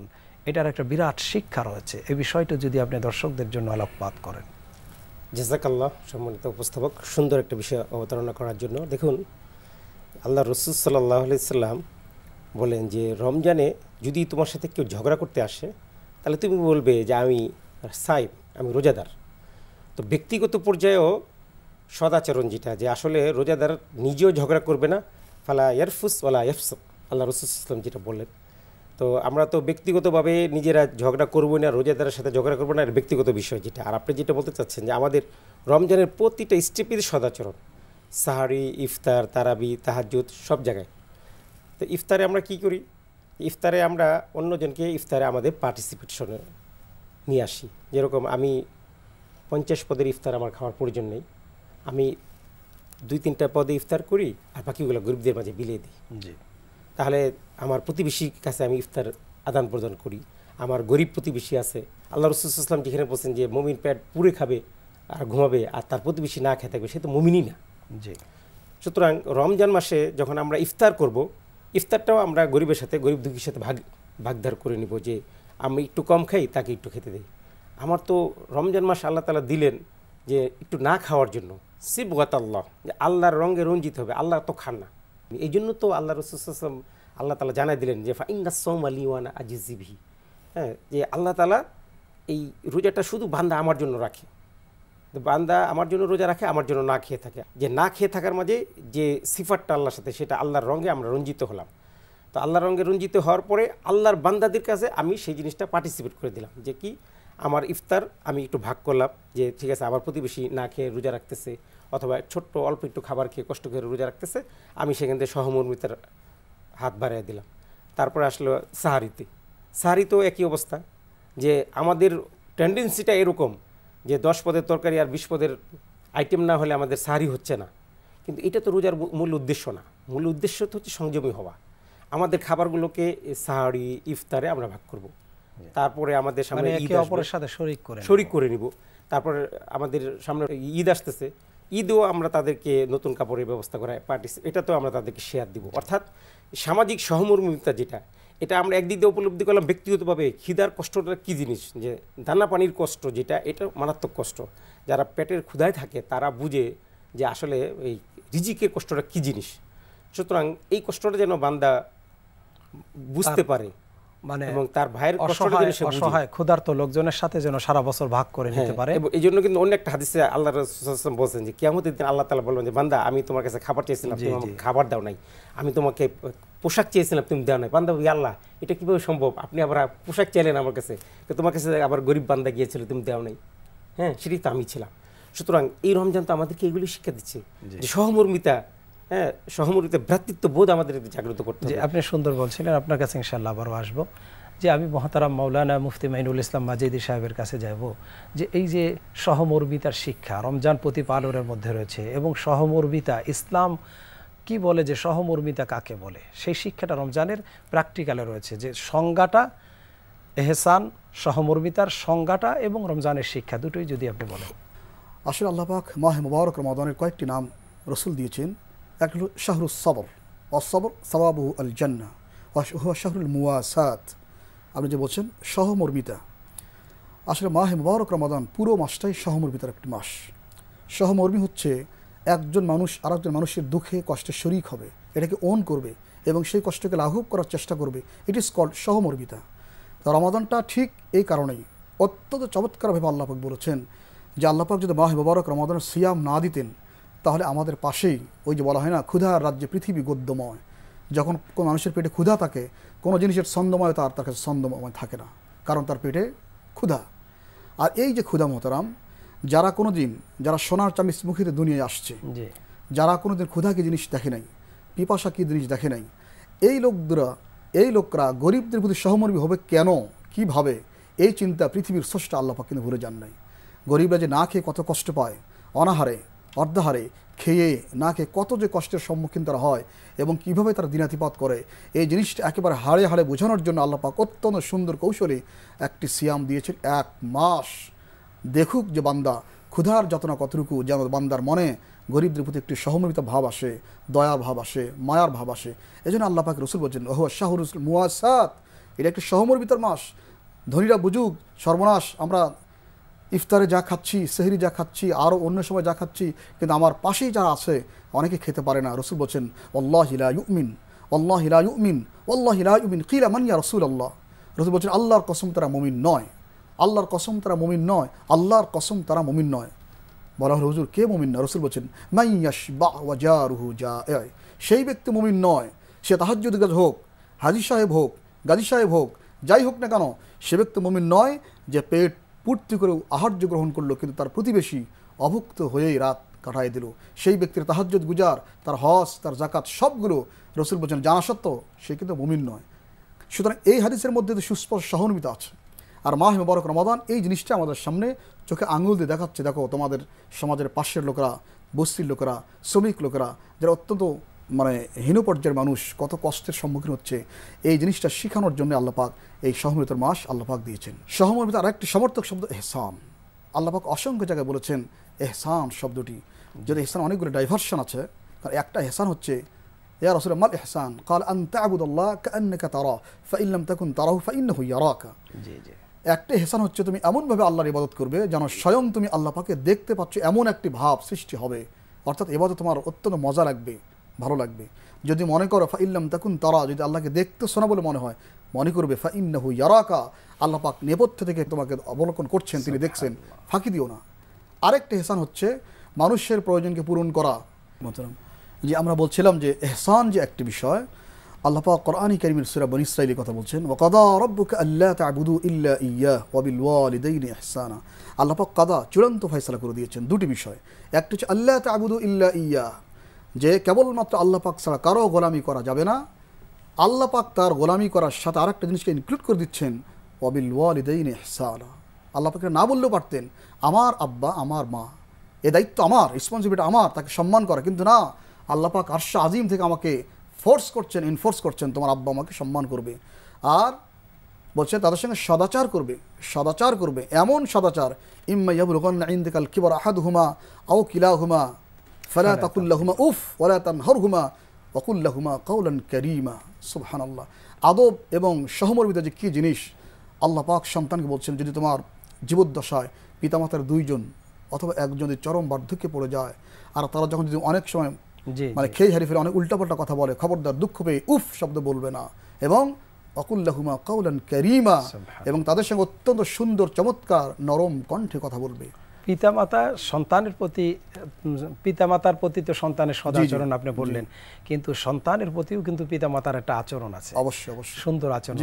এটার একটা বিরাট শিক্ষা রয়েছে এই বিষয়টা যদি আপনি দর্শকদের জন্য আলোকপাত করেন
জেজাকাল্লাহ সম্মানিত উপস্থাপক সুন্দর একটা বিষয় অবতারণা করার জন্য দেখুন আল্লাহ রসুল সাল্লাহ আলাইসাল্লাম বলেন যে রমজানে যদি তোমার সাথে কেউ ঝগড়া করতে আসে তাহলে তুমি বলবে যে আমি সাইব আমি রোজাদার তো ব্যক্তিগত পর্যায়েও সদাচরণ যেটা যে আসলে রোজাদার নিজেও ঝগড়া করবে না ফালা ইয়ারফুস ওলা ইয়ফস আল্লাহ রসুল ইসলাম যেটা বললেন তো আমরা তো ব্যক্তিগতভাবে নিজেরা ঝগড়া করবো না রোজাদারের সাথে ঝগড়া করবো না এর ব্যক্তিগত বিষয় যেটা আর আপনি যেটা বলতে চাচ্ছেন যে আমাদের রমজানের প্রতিটা স্টেপের সদাচরণ সাহারি ইফতার তারাবি তাহাজুদ সব জায়গায় তো ইফতারে আমরা কি করি ইফতারে আমরা অন্যজনকে ইফতারে আমাদের পার্টিসিপেশনে নিয়ে আসি যেরকম আমি পঞ্চাশ পদের ইফতার আমার খাওয়ার প্রয়োজন নেই আমি দুই তিনটা পদে ইফতার করি আর বাকিগুলো গরিবদের মাঝে বিলিয়ে দিই তাহলে আমার প্রতিবেশীর কাছে আমি ইফতার আদান প্রদান করি আমার গরিব প্রতিবেশী আছে আল্লাহ রসুলাম যেখানে বলছেন যে মমিন প্যাট পুরে খাবে আর ঘুমাবে আর তার প্রতিবেশী না খেয়ে থাকবে সে তো মমিনই না জি সুতরাং রমজান মাসে যখন আমরা ইফতার করব ইফতারটাও আমরা গরিবের সাথে গরিব দুঃখীর সাথে ভাগ ভাগধার করে নিব যে আমি একটু কম খাই তাকে একটু খেতে দিই আমার তো রমজান মাস আল্লাহ তালা দিলেন যে একটু না খাওয়ার জন্য সিবগত গতাল্লাহ যে আল্লাহর রঙে রঞ্জিত হবে আল্লাহ তো খান না এই জন্য তো আল্লাহ রসুলাম আল্লাহ তালা জানাই দিলেন যে ফাইঙ্গা সোম আলি ওয়ানা আজিজিবি হ্যাঁ যে আল্লাহ তালা এই রোজাটা শুধু বান্দা আমার জন্য রাখে বান্দা আমার জন্য রোজা রাখে আমার জন্য না খেয়ে থাকে যে না খেয়ে থাকার মাঝে যে সিফারটা আল্লাহর সাথে সেটা আল্লাহর রঙে আমরা রঞ্জিত হলাম তো আল্লাহর রঙে রঞ্জিত হওয়ার পরে আল্লাহর বান্দাদের কাছে আমি সেই জিনিসটা পার্টিসিপেট করে দিলাম যে কি আমার ইফতার আমি একটু ভাগ করলাম যে ঠিক আছে আমার প্রতিবেশী না খেয়ে রোজা রাখতেছে অথবা ছোট্ট অল্প একটু খাবার খেয়ে কষ্ট করে রোজা রাখতেছে আমি সেখান থেকে সহমর্মিতার হাত বাড়িয়ে দিলাম তারপরে আসলো সাহারিতে সাহারিতেও একই অবস্থা যে আমাদের টেন্ডেন্সিটা এরকম যে দশ পদের তরকারি আর বিশ পদের আইটেম না হলে আমাদের সারি হচ্ছে না কিন্তু এটা তো রোজার মূল উদ্দেশ্য না মূল উদ্দেশ্য তো হচ্ছে সংযমী হওয়া আমাদের খাবারগুলোকে সাহারি ইফতারে আমরা ভাগ করব তারপরে আমাদের সামনে মানে ঈদ অপরের সাথে শরিক করে শরিক করে নিব তারপর আমাদের সামনে ঈদ আসতেছে ঈদও আমরা তাদেরকে নতুন কাপড়ের ব্যবস্থা করা পার্টিস এটা তো আমরা তাদেরকে শেয়ার দিব অর্থাৎ সামাজিক সহমর্মিতা যেটা এটা আমরা একদিক দিয়ে উপলব্ধি করলাম ব্যক্তিগতভাবে খিদার কষ্টটা কী জিনিস যে দানা পানির কষ্ট যেটা এটা মারাত্মক কষ্ট যারা পেটের ক্ষুধায় থাকে তারা বুঝে যে আসলে এই রিজিকের কষ্টটা কী জিনিস সুতরাং এই কষ্টটা যেন বান্দা বুঝতে পারে মানে এবং
তার ভাইয়ের কষ্টটা যেন সে অসহায় ক্ষুধার্ত লোকজনের সাথে যেন সারা বছর ভাগ করে নিতে হ্যাঁ, পারে এবং
এই জন্য কিন্তু অন্য একটা হাদিসে আল্লাহ রসুল বলছেন যে কেমন দিন আল্লাহ তালা বললেন যে বান্দা আমি তোমার কাছে খাবার চেয়েছিলাম তুমি খাবার দাও নাই আমি তোমাকে পোশাক চেয়েছিলাম তুমি দেওয়া নাই বান্দা আল্লাহ এটা কীভাবে সম্ভব আপনি আবার পোশাক চাইলেন আমার কাছে তো তোমার কাছে আবার গরিব বান্দা গিয়েছিল তুমি দেওয়া নাই হ্যাঁ সেটাই তো আমি ছিলাম সুতরাং এই রমজান তো আমাদেরকে এগুলি শিক্ষা দিচ্ছে যে সহমর্মিতা হ্যাঁ
সহমর্মিতা ভ্রাতৃত্ব বোধ আমাদের জাগ্রত করতে আপনি সুন্দর বলছিলেন আপনার কাছে ইনশাল্লাহ আবারও আসবো যে আমি মহাতারাম মৌলানা মুফতি মাইনুল ইসলাম মাজেদি সাহেবের কাছে যাব যে এই যে সহমর্মিতার শিক্ষা রমজান প্রতিপালনের মধ্যে রয়েছে এবং সহমর্মিতা ইসলাম কি বলে যে সহমর্মিতা কাকে বলে সেই শিক্ষাটা রমজানের প্র্যাকটিক্যালে রয়েছে যে সংজ্ঞাটা এহসান সহমর্মিতার সংজ্ঞাটা এবং রমজানের শিক্ষা দুটোই যদি আপনি বলেন
আসলে আল্লাহাক মাহে মুবারক রমাদানের কয়েকটি নাম রসুল দিয়েছেন এক হল শাহরুল সবর অসবর সবাবু আল জান্না শাহরুল মুয়াসাদ আপনি যে বলছেন সহমর্মিতা আসলে মাহে মুবারক রমাদান পুরো মাসটাই সহমর্মিতার একটি মাস সহমর্মী হচ্ছে একজন মানুষ আরেকজন মানুষের দুঃখে কষ্টে শরিক হবে এটাকে ওন করবে এবং সেই কষ্টকে লাঘব করার চেষ্টা করবে ইট ইজ কল্ড সহমর্মিতা রমাদানটা ঠিক এই কারণেই অত্যন্ত চমৎকারভাবে আল্লাপাক বলেছেন যে আল্লাপাক যদি মাহে মোবারক রমাদানের সিয়াম না দিতেন তাহলে আমাদের পাশেই ওই যে বলা হয় না ক্ষুধার রাজ্যে পৃথিবী গদ্যময় যখন কোনো মানুষের পেটে ক্ষুধা থাকে কোনো জিনিসের ছন্দময় তার তার কাছে ছন্দময় থাকে না কারণ তার পেটে ক্ষুধা আর এই যে ক্ষুধা মোতারাম যারা কোনো দিন যারা সোনার চামিচ মুখিতে দুনিয়ায় আসছে যারা কোনো দিন ক্ষুধা কি জিনিস দেখে নাই পিপাসা কি জিনিস দেখে নাই এই লোকরা এই লোকরা গরিবদের প্রতি সহমর্মী হবে কেন কিভাবে এই চিন্তা পৃথিবীর স্রষ্ট আল্লাপা কিন্তু ভুলে যান নাই গরিবরা যে না খেয়ে কত কষ্ট পায় অনাহারে অর্ধাহারে খেয়ে না খেয়ে কত যে কষ্টের সম্মুখীন তারা হয় এবং কিভাবে তারা দিনাতিপাত করে এই জিনিসটা একেবারে হাড়ে হাড়ে বোঝানোর জন্য আল্লাপাক অত্যন্ত সুন্দর কৌশলে একটি সিয়াম দিয়েছেন এক মাস দেখুক যে বান্দা ক্ষুধার যতনা কতটুকু যেন বান্দার মনে গরিবদের প্রতি একটি সহমর্মিত ভাব আসে দয়ার ভাব আসে মায়ার ভাব আসে এই জন্য আল্লাহ পাকে রসুল বলছেন ওহ শাহরুল মুয়াসাত এটা একটি সহমর্মিতার মাস ধনীরা বুঝুক সর্বনাশ আমরা ইফতারে যা খাচ্ছি সেহরি যা খাচ্ছি আরও অন্য সময় যা খাচ্ছি কিন্তু আমার পাশেই যারা আছে অনেকে খেতে পারে না রসুল বলছেন অল্লাহ হিলা ইউমিন অল্লাহ হিলা ইউমিন অল্লাহ হিলা ইউমিন কিলা মানিয়া রসুল আল্লাহ রসুল বলছেন আল্লাহর কসম তারা মুমিন নয় আল্লাহর কসম তারা মুমিন নয় আল্লাহর কসম তারা মুমিন নয় বলা হলো হুজুর কে মুমিন নয় রসুল বলছেন ইয়াস রুহু সেই ব্যক্তি মুমিন নয় সে তাহাজ্জুদ গাজ হোক হাজি সাহেব হোক গাজী সাহেব হোক যাই হোক না কেন সে ব্যক্তি মুমিন নয় যে পেট পূর্তি করে আহার্য গ্রহণ করলো কিন্তু তার প্রতিবেশী অভুক্ত হয়েই রাত কাটাই দিল সেই ব্যক্তির তাহাজ্জুদ গুজার তার হজ তার জাকাত সবগুলো রসুল বলছেন জানা সত্ত্বেও সে কিন্তু মুমিন নয় সুতরাং এই হাদিসের মধ্যে তো সুস্পষ্ট সহনমিতা আছে আর মাহ মুবারক রমাদান এই জিনিসটা আমাদের সামনে চোখে আঙুল দিয়ে দেখাচ্ছে দেখো তোমাদের সমাজের পাশের লোকেরা বস্তির লোকেরা শ্রমিক লোকেরা যারা অত্যন্ত মানে হীন পর্যায়ের মানুষ কত কষ্টের সম্মুখীন হচ্ছে এই জিনিসটা শেখানোর জন্য আল্লাপাক এই সহমৃতর মাস আল্লাপাক দিয়েছেন সহমিত আর একটি সমর্থক শব্দ এহসান আল্লাপাক অসংখ্য জায়গায় বলেছেন এহসান শব্দটি যদি এহসান অনেকগুলো ডাইভার্সন আছে কারণ একটা এহসান হচ্ছে ইয়া আসলে মাল এহসান কাল আন্তা তাবুদ আল্লাহ তারা ফাইল্লাম তখন তারাহু ফাইন্নাহু ইয়ারাকা জি জি একটা হেসান হচ্ছে তুমি এমনভাবে আল্লাহর ইবাদত করবে যেন স্বয়ং তুমি আল্লাহ পাকে দেখতে পাচ্ছ এমন একটি ভাব সৃষ্টি হবে অর্থাৎ এবাদত তোমার অত্যন্ত মজা লাগবে ভালো লাগবে যদি মনে করো ফা ইল্লাম তখন তারা যদি আল্লাহকে দেখতে শোনা বলে মনে হয় মনে করবে ফা ইন্নাহু ইয়ারাকা আল্লাহ পাক নেপথ্য থেকে তোমাকে অবলোকন করছেন তিনি দেখছেন ফাঁকি দিও না আরেকটা হেসান হচ্ছে মানুষের প্রয়োজনকে পূরণ করা যে আমরা বলছিলাম যে এহসান যে একটি বিষয় আল্লাহ পাক কোরআন কারিমের সুরা বন ইসরাইলের কথা বলছেন ও ওয়াকাদা রব্বুকা আল্লাহ তাবুদু ইল্লা ইয়া ওয়াবিল ওয়ালিদাইন ইহসানা আল্লাহ পাক কাদা চূড়ান্ত ফয়সলা করে দিয়েছেন দুটি বিষয় একটি হচ্ছে আল্লাহ তাবুদু ইল্লা ইয়া যে কেবলমাত্র আল্লাহ পাক ছাড়া কারো গোলামি করা যাবে না আল্লাহ পাক তার গোলামি করার সাথে আরেকটা জিনিসকে ইনক্লুড করে দিচ্ছেন ওয়াবিল ওয়ালিদাইন ইহসানা আল্লাহ পাকে না বললেও পারতেন আমার আব্বা আমার মা এ দায়িত্ব আমার রেসপন্সিবিলিটি আমার তাকে সম্মান করা কিন্তু না আল্লাহ পাক আর্শ আজিম থেকে আমাকে ফোর্স করছেন এনফোর্স করছেন তোমার আব্বা আমাকে সম্মান করবে আর বলছে তাদের সঙ্গে সদাচার করবে সদাচার করবে এমন সদাচার ইম্মা ইয়াবুলগন ইন্দিকাল কিবর আহাদ হুমা আও কিলা হুমা ফলা তাকুল্লাহুমা উফ ওলা হর হুমা হুমা কৌলান করিমা সুবহান আল্লাহ আদব এবং সহমর্মিতা যে কী জিনিস আল্লাহ পাক সন্তানকে বলছেন যদি তোমার জীবদ্দশায় পিতামাতার দুইজন অথবা একজন যদি চরম বার্ধক্যে পড়ে যায় আর তারা যখন যদি অনেক সময় মানে খেয়ে ঝাড়ি ফেলে অনেক উল্টাপাল্টা কথা বলে খবরদার দুঃখ পেয়ে উফ শব্দ বলবে না এবং অকুল্লাহুমা কাউলান ক্যারিমা এবং তাদের সঙ্গে অত্যন্ত সুন্দর চমৎকার নরম কণ্ঠে কথা বলবে পিতামাতা
সন্তানের প্রতি পিতামাতার প্রতি তো সন্তানের সদাচরণ আপনি বললেন কিন্তু সন্তানের প্রতিও কিন্তু পিতামাতার একটা আচরণ আছে অবশ্যই অবশ্যই সুন্দর আচরণ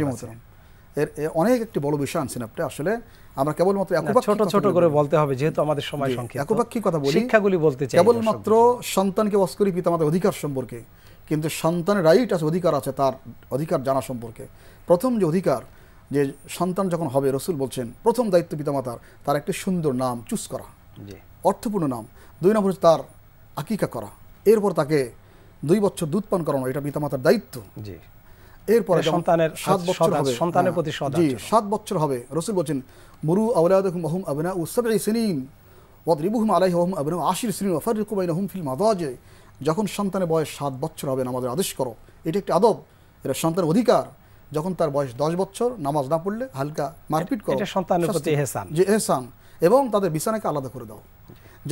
এর
অনেক একটি বড় বিষয় আনছেন আপনি আসলে আমরা কেবলমাত্র ছোট ছোট করে
বলতে হবে যেহেতু আমাদের সময় সংখ্যা একপাক্ষিক কথা বলি শিক্ষাগুলি
বলতে চাই কেবলমাত্র সন্তানকে বস করি পিতা পিতামাতার অধিকার সম্পর্কে কিন্তু সন্তানের রাইট আছে অধিকার আছে তার অধিকার জানা সম্পর্কে প্রথম যে অধিকার যে সন্তান যখন হবে রসুল বলছেন প্রথম দায়িত্ব পিতামাতার তার একটি সুন্দর নাম চুজ করা অর্থপূর্ণ নাম দুই নম্বর তার আকিকা করা এরপর তাকে দুই বছর দুধ পান করানো এটা পিতামাতার দায়িত্ব এরপরে সন্তানের সাত বছর হবে সন্তানের হ্যাঁ, প্রতি জি সাত বছর হবে রসুল বলছেন মুরু আউলাদুম আহম সিনিন ওয়াদরিবুহুম আলাইহি ওয়াহুম আশির সিনিন বাইনাহুম ফিল যখন সন্তানের বয়স সাত বছর হবে নামাজের আদেশ করো এটা একটি আদব এটা সন্তানের অধিকার যখন তার বয়স দশ বছর নামাজ না পড়লে হালকা মারপিট করো সন্তানের প্রতি এহসান যে এহসান এবং তাদের বিছানাকে আলাদা করে দাও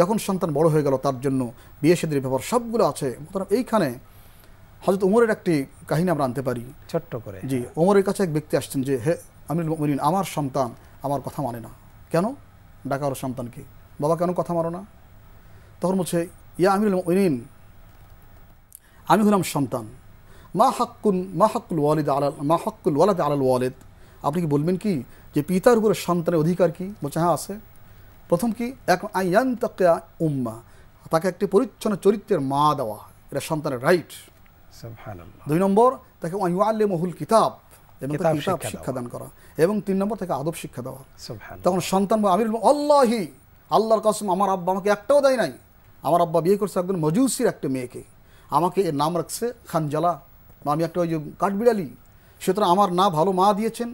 যখন সন্তান বড় হয়ে গেল তার জন্য বিয়ে সেদের ব্যাপার সবগুলো আছে এইখানে হজরত ওমরের একটি কাহিনী আমরা আনতে পারি ছোট্ট করে জি ওমরের কাছে এক ব্যক্তি আসছেন যে হে আমির মমিন আমার সন্তান আমার কথা মানে না কেন ডাকা ওর সন্তানকে বাবা কেন কথা মারো না তখন বলছে ইয়া আমির মমিন আমি হলাম সন্তান মা হাক্কুন মা হাক্কুল ওয়ালিদ আলাল মা হাক্কুল ওয়ালাদ আলাল ওয়ালেদ আপনি কি বলবেন কি যে পিতার উপরে সন্তানের অধিকার কি বলছে হ্যাঁ আছে প্রথম কি এক আইয়ান তাকে উম্মা তাকে একটি পরিচ্ছন্ন চরিত্রের মা দেওয়া এটা সন্তানের রাইট দুই নম্বর তাকে ওয়াইয়াল্লিমহুল কিতাব এবং কিতাব শিক্ষাদান করা এবং তিন নম্বর তাকে আদব শিক্ষা দেওয়া তখন সন্তান আমির আল্লাহি আল্লাহর কসম আমার আব্বা আমাকে একটাও দেয় নাই আমার আব্বা বিয়ে করছে একজন মজুসির একটা মেয়েকে আমাকে এর নাম রাখছে খানজালা বা আমি একটা ওই যে কাঠবিড়ালি সুতরাং আমার না ভালো মা দিয়েছেন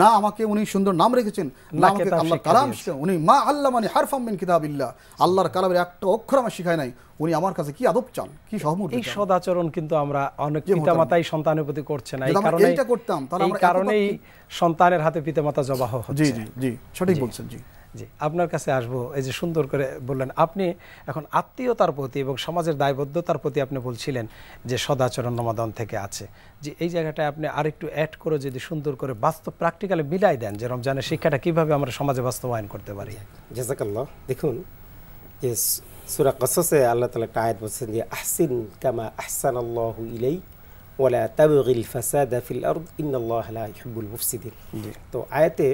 না আমাকে উনি সুন্দর নাম রেখেছেন না আমাকে আল্লাহর কালাম উনি মা আল্লাহ মানে হারফাম মিন ইল্লা আল্লাহর কালামের একটা অক্ষর আমার শিখায় নাই উনি আমার কাছে কি আদব চান কি সহমর্মিতা এই সদাচরণ কিন্তু
আমরা অনেক পিতামাতাই সন্তানের প্রতি করছে না এই কারণে এইটা
করতাম তাহলে আমরা এই কারণেই
সন্তানের হাতে পিতামাতা জবাহ হচ্ছে জি জি জি সঠিক বলছেন জি জি আপনার কাছে আসবো এই যে সুন্দর করে বললেন আপনি এখন আত্মীয়তার প্রতি এবং সমাজের দায়বদ্ধতার প্রতি আপনি বলছিলেন যে সদাচরণ নমাদন থেকে আছে যে এই জায়গাটা আপনি আরেকটু অ্যাড করে যদি সুন্দর করে বাস্তব প্র্যাকটিক্যালে মিলাই দেন যে রমজানের শিক্ষাটা কীভাবে আমরা সমাজে বাস্তবায়ন করতে পারি
জাজাকাল্লাহ দেখুন যে সুরা কসসে আল্লাহ তালা একটা আয়াত বলছেন যে আহসিন কামা আহসান আল্লাহ ইলেই ওলা তাবগিল ফাসাদ ফিল আরদ ইন্নাল্লাহ মুফসিদিন তো আয়াতে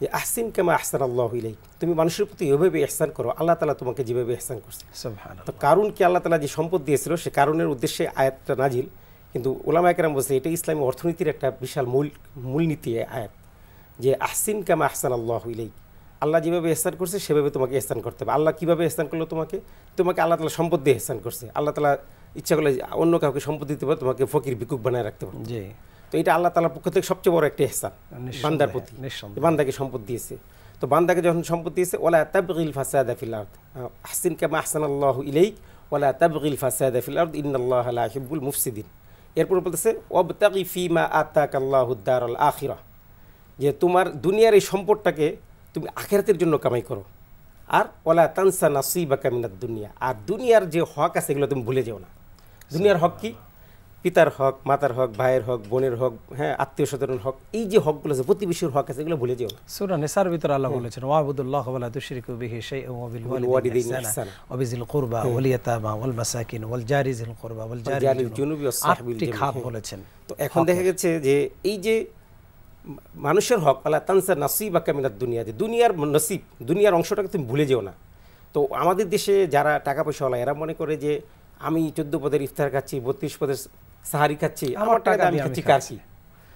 যে আহসিন কেমা আহসান আল্লাহ ইলাই তুমি মানুষের প্রতি এভাবে এহসান করো আল্লাহ তালা তোমাকে যেভাবে এহসান করছে তো কারণ কি আল্লাহ তালা যে সম্পদ দিয়েছিল সে কারণের উদ্দেশ্যে আয়াতটা নাজিল কিন্তু ওলামা একরাম বলছে এটা ইসলামী অর্থনীতির একটা বিশাল মূল মূলনীতি আয়াত যে আহসিন কেমা আহসান আল্লাহ ইলাই আল্লাহ যেভাবে এহসান করছে সেভাবে তোমাকে এহসান করতে হবে আল্লাহ কীভাবে এহসান করলো তোমাকে তোমাকে আল্লাহ তালা সম্পদ দিয়ে এহসান করছে আল্লাহ তালা ইচ্ছা করলে অন্য কাউকে সম্পদ দিতে পারে তোমাকে ফকির বিকুক বানায় রাখতে পারে তো এটা আল্লাহ তালার পক্ষ থেকে সবচেয়ে বড় একটা হেসান বান্দার প্রতি বান্দাকে সম্পদ দিয়েছে তো বান্দাকে যখন সম্পদ দিয়েছে ওলা তাবগিল ফাসাদা ফিল আর্দ হাসিন কামা আহসান আল্লাহ ইলাইক ওলা তাবগিল ফাসাদা ফিল আর্দ ইন্নাল্লাহ হিবুল মুফসিদিন এরপর বলতেছে ফি ফিমা আতাক উদ্দার আল আখিরা যে তোমার দুনিয়ার এই সম্পদটাকে তুমি আখেরাতের জন্য কামাই করো আর ওলা তানসা নাসি বা কামিনাত দুনিয়া আর দুনিয়ার যে হক আছে এগুলো তুমি ভুলে যেও না দুনিয়ার হক কি পিতার হক মাতার হক ভাইয়ের হক বোনের হক হ্যাঁ আত্মীয় স্বজন হক এই যে হকগুলো আছে প্রতিবেশীর
হক আছে এগুলো ভুলে যেও সুরা নেসার ভিতর আল্লাহ বলেছেন ওয়াবুদুল্লাহ ওয়ালা তুশরিকু বিহি শাইআ ওয়া বিল ওয়ালিদাইনি ইহসানা ওয়া বিল কুরবা হ্যাঁ। ওয়াল ইয়াতামা ওয়াল মাসাকিন ওয়াল জারি যিল কুরবা ওয়াল জারি
জুনুবি ওয়াস সাহবিল জামি খাপ
হ্যাঁ। বলেছেন তো এখন দেখা
গেছে যে এই যে মানুষের হক আল্লাহ তানসা নাসিবা কামিনাত দুনিয়া যে দুনিয়ার নসিব দুনিয়ার অংশটাকে তুমি ভুলে যেও না তো আমাদের দেশে যারা টাকা পয়সা পয়সাওয়ালা এরা মনে করে যে আমি চোদ্দ পদের ইফতার খাচ্ছি বত্রিশ পদের সাহারি খাচ্ছি আমার টাকা আমি খাচ্ছি কার কি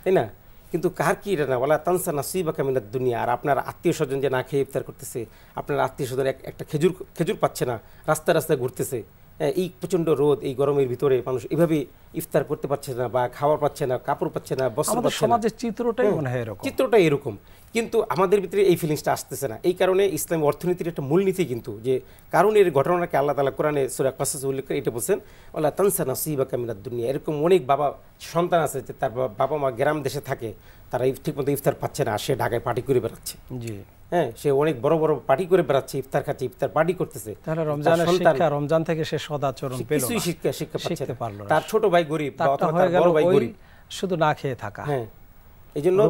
তাই না কিন্তু কার কি এটা না বলা তানসা না সুইবা কামিনার দুনিয়া আর আপনার আত্মীয় স্বজন যে না খেয়ে ইফতার করতেছে আপনার আত্মীয় স্বজন একটা খেজুর খেজুর পাচ্ছে না রাস্তায় রাস্তায় ঘুরতেছে এই প্রচণ্ড রোদ এই গরমের ভিতরে মানুষ এভাবে ইফতার করতে পারছে না বা খাওয়ার পাচ্ছে না কাপড় পাচ্ছে না বস্ত্র পাচ্ছে না চিত্রটাই মনে হয় এরকম চিত্রটাই এরকম কিন্তু আমাদের ভিতরে এই ফিলিংসটা আসতেছে না এই কারণে ইসলাম অর্থনীতির একটা মূলনীতি কিন্তু যে কারণ এর ঘটনাকে আল্লাহ তালা কোরআনে সুরা কাসাস উল্লেখ করে এটা বলছেন আল্লাহ তানসা নাসি বা কামিনার দুনিয়া এরকম অনেক বাবা সন্তান আছে যে তার বাবা মা গ্রাম দেশে থাকে তারা ঠিক মতো ইফতার পাচ্ছে না সে ঢাকায় পার্টি করে বেড়াচ্ছে জি হ্যাঁ সে অনেক বড় বড় পার্টি করে বেড়াচ্ছে ইফতার খাচ্ছে ইফতার পার্টি
করতেছে তাহলে রমজানের শিক্ষা রমজান থেকে সে সদাচরণ পেল কিছুই শিক্ষা শিক্ষা পাচ্ছে না তার ছোট ভাই গরিব তার বড় ভাই গরিব শুধু না খেয়ে থাকা হ্যাঁ এই জন্য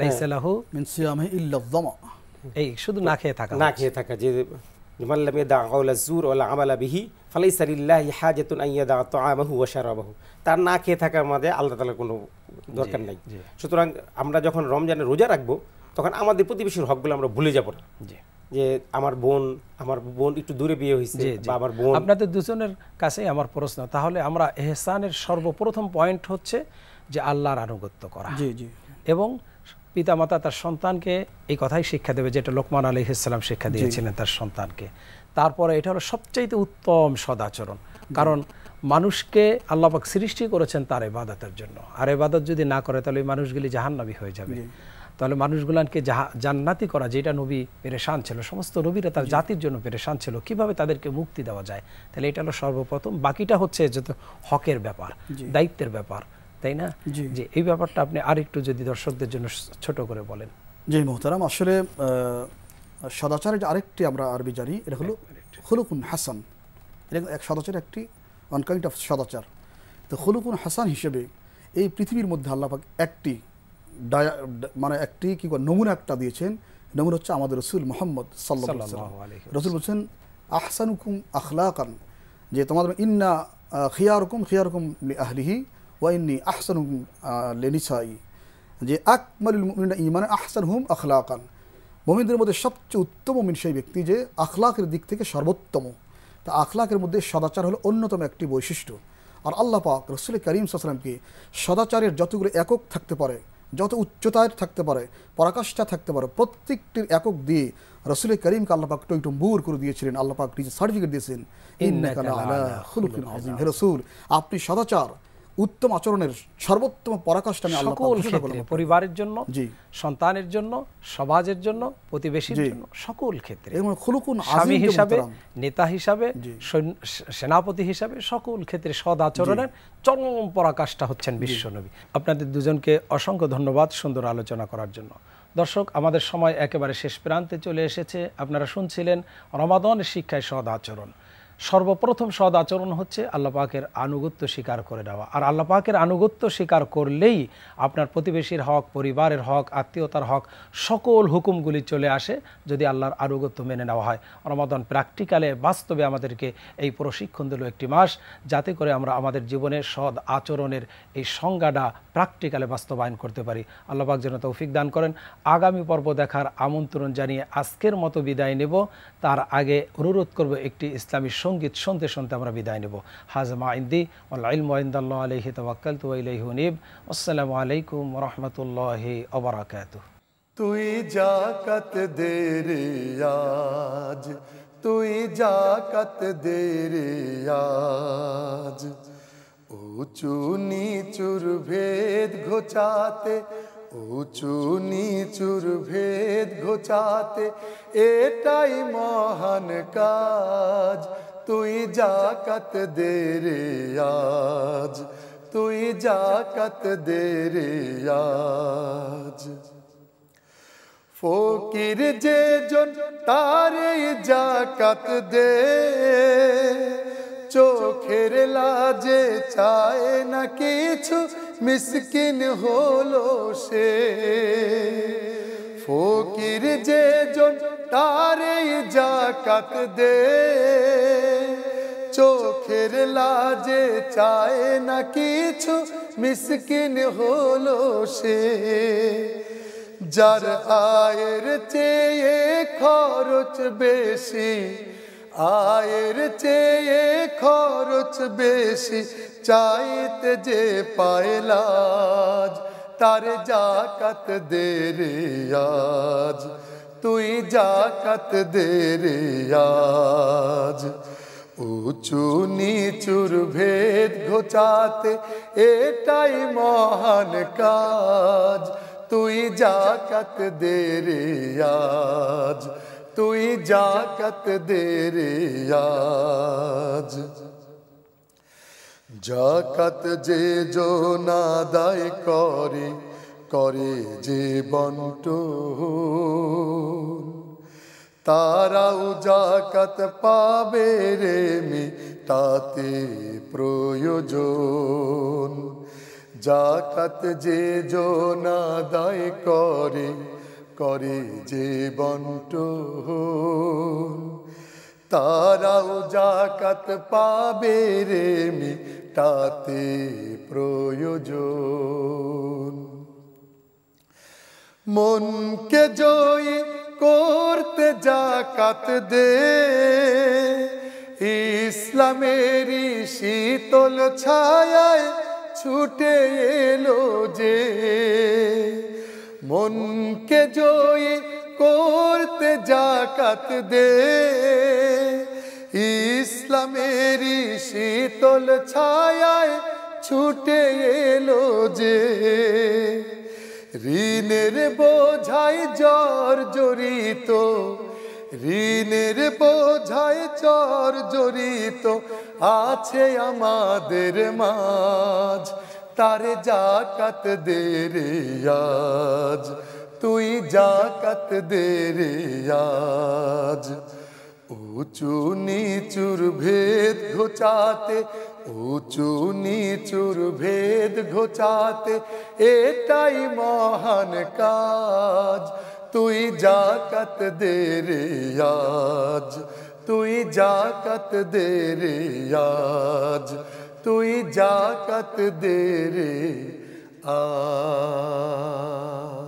লাইসালাহু হ্যাঁ। মিন সিয়ামি ইল্লা যামা
এই শুধু না খেয়ে থাকা না খেয়ে থাকা যে
মান লাম ইয়াদা কাউলা যুর ওয়ালা আমালা বিহি ফালাইসা লিল্লাহি হাজাতুন আন ইয়াদা তাআমাহু ওয়া শারাবাহু তার না খেয়ে থাকার মধ্যে আল্লাহ তাআলার কোনো দরকার নাই সুতরাং আমরা যখন রমজানে রোজা রাখবো তখন আমাদের প্রতিবেশীর হকগুলো আমরা ভুলে যাব না জি যে আমার বোন
আমার বোন একটু দূরে বিয়ে হয়েছে বা আমার বোন আপনাদের দুজনের কাছে আমার প্রশ্ন তাহলে আমরা এহসানের সর্বপ্রথম পয়েন্ট হচ্ছে যে আল্লাহর আনুগত্য করা জি জি এবং পিতামাতা তার সন্তানকে এই কথাই শিক্ষা দেবে যেটা লোকমান আলী ইসলাম শিক্ষা দিয়েছিলেন তার সন্তানকে তারপরে এটা হলো সবচাইতে উত্তম সদাচরণ কারণ মানুষকে আল্লাপাক সৃষ্টি করেছেন তার এবাদতের জন্য আর এবাদত যদি না করে তাহলে ওই মানুষগুলি জাহান্নাবি হয়ে যাবে তাহলে মানুষগুলানকে জান্নাতি করা যেটা নবী পেরেশান ছিল সমস্ত নবীরা তার জাতির জন্য পেরেশান ছিল কিভাবে তাদেরকে মুক্তি দেওয়া যায় তাহলে এটা হলো সর্বপ্রথম বাকিটা হচ্ছে যত হকের ব্যাপার দায়িত্বের ব্যাপার তাই না যে এই ব্যাপারটা আপনি আরেকটু যদি দর্শকদের জন্য
ছোট করে বলেন জি মোহতারাম আসলে সদাচারের আরেকটি আমরা আরবি জানি এটা হলো হুলুকুন হাসান এটা এক সদাচার একটি অনকাইন্ড অফ সদাচার তো হুলুকুন হাসান হিসেবে এই পৃথিবীর মধ্যে আল্লাপাক একটি ডায়া মানে একটি কি নমুনা একটা দিয়েছেন নমুনা হচ্ছে আমাদের রসুল মোহাম্মদ সাল্লাহ রসুল বলছেন আহসানুকুম আখলাকান যে তোমাদের ইন্না খিয়ারকুম খিয়ারকুম আহলিহি ওয়াইনি আহসান হুম লেনিসাই যে আকমালুল মুমিনা ইমানে আহসান হুম আখলাকান মোমিনদের মধ্যে সবচেয়ে উত্তম মিন সেই ব্যক্তি যে আখলাকের দিক থেকে সর্বোত্তম তা আখলাকের মধ্যে সদাচার হলো অন্যতম একটি বৈশিষ্ট্য আর আল্লাহ পাক রসুল করিম সাল্লামকে সদাচারের যতগুলো একক থাকতে পারে যত উচ্চতায় থাকতে পারে পরাকাষ্ঠা থাকতে পারে প্রত্যেকটির একক দিয়ে রসুল করিমকে একটু টইটম্বুর করে দিয়েছিলেন পাক নিজের সার্টিফিকেট দিয়েছেন রসুল আপনি সদাচার উত্তম আচরণের সর্বোত্তম পরাকাষ্ঠ আমি সকল ক্ষেত্রে
পরিবারের জন্য সন্তানের জন্য সমাজের জন্য প্রতিবেশীর জন্য সকল ক্ষেত্রে স্বামী হিসাবে নেতা হিসাবে সেনাপতি হিসাবে সকল ক্ষেত্রে সদ আচরণের চরম পরাকাষ্ঠা হচ্ছেন বিশ্বনবী আপনাদের দুজনকে অসংখ্য ধন্যবাদ সুন্দর আলোচনা করার জন্য দর্শক আমাদের সময় একেবারে শেষ প্রান্তে চলে এসেছে আপনারা শুনছিলেন রমাদন শিক্ষায় সদ আচরণ সর্বপ্রথম সদ আচরণ হচ্ছে আল্লাপাকের আনুগত্য স্বীকার করে নেওয়া আর আল্লাপাকের আনুগত্য স্বীকার করলেই আপনার প্রতিবেশীর হক পরিবারের হক আত্মীয়তার হক সকল হুকুমগুলি চলে আসে যদি আল্লাহর আনুগত্য মেনে নেওয়া হয় রমাদন প্র্যাকটিক্যালে বাস্তবে আমাদেরকে এই প্রশিক্ষণ দিল একটি মাস যাতে করে আমরা আমাদের জীবনে সদ আচরণের এই সংজ্ঞাটা প্র্যাকটিক্যালে বাস্তবায়ন করতে পারি আল্লাপাক যেন তৌফিক দান করেন আগামী পর্ব দেখার আমন্ত্রণ জানিয়ে আজকের মতো বিদায় নেব তার আগে অনুরোধ করব একটি ইসলামী সঙ্গীত শুনতে শুনতে আমরা বিদায় নেব হাজমা ইন্দি আল্লাহ আলহি তবাক্কাল তু আলহিউনিব আসসালামু আলাইকুম রহমতুল্লাহ অবরাকাত
তুই জাকাত দে রে আজ তুই জাকাত দে রে আজ উঁচু নিচুর ভেদ ঘোচাতে উঁচু নিচুর ভেদ ঘোচাতে এটাই মহান কাজ তুই জাকাত দে রে আজ তুই জাকাত দে রে আজ ফকির যে জন তারে জাকাত দে চোখের লাজে চায় না কিছু মিসকিন হলো সে ফকির যে জন তারে জাকাত দে চোখের লাজে চায় না কিছু মিসকিন হলো সে যার আয়ের চেয়ে খরচ বেশি আয়ের চেয়ে খরচ বেশি চাইতে যে পায়লাজ तार जाकत दे रे आज तू ही जाकत दे रे आज ऊँचू नीचुर भेद घोचाते एटाई महान काज तू ही जाकत दे रे आज तू ही दे जाकत दे रे आज। জাকাত যে জোনা দায় করে করে যে বন্ট তারাও জাকাত পাবে রে মি তাতে প্রয়োজন জাকাত যে জোনা দায় করে করে যে বন্ট তারাও জাকাত পাবে রে মি তাতে প্রয়োজন মনকে জয় করতে জাকাত দে ইসলামের শীতল ছায় ছুটে এলো যে মনকে জয় করতে জাকাত দে ইসলামের শীতল ছায়ায় ছুটে এলো যে ঋণের বোঝাই জ্বর জড়িত ঋণের বোঝাই চর জড়িত আছে আমাদের মাঝ তার জাকাত দেরিয়াজ তুই জাকাত দেরিয়াজ উঁচু নিচুর ভেদ ঘোচাতে উঁচু নিচুর ভেদ ঘোচাতে এটাই মহান কাজ তুই যাকত দে রে আজ তুই যাকত দে রে আজ তুই যাকত দে রে আ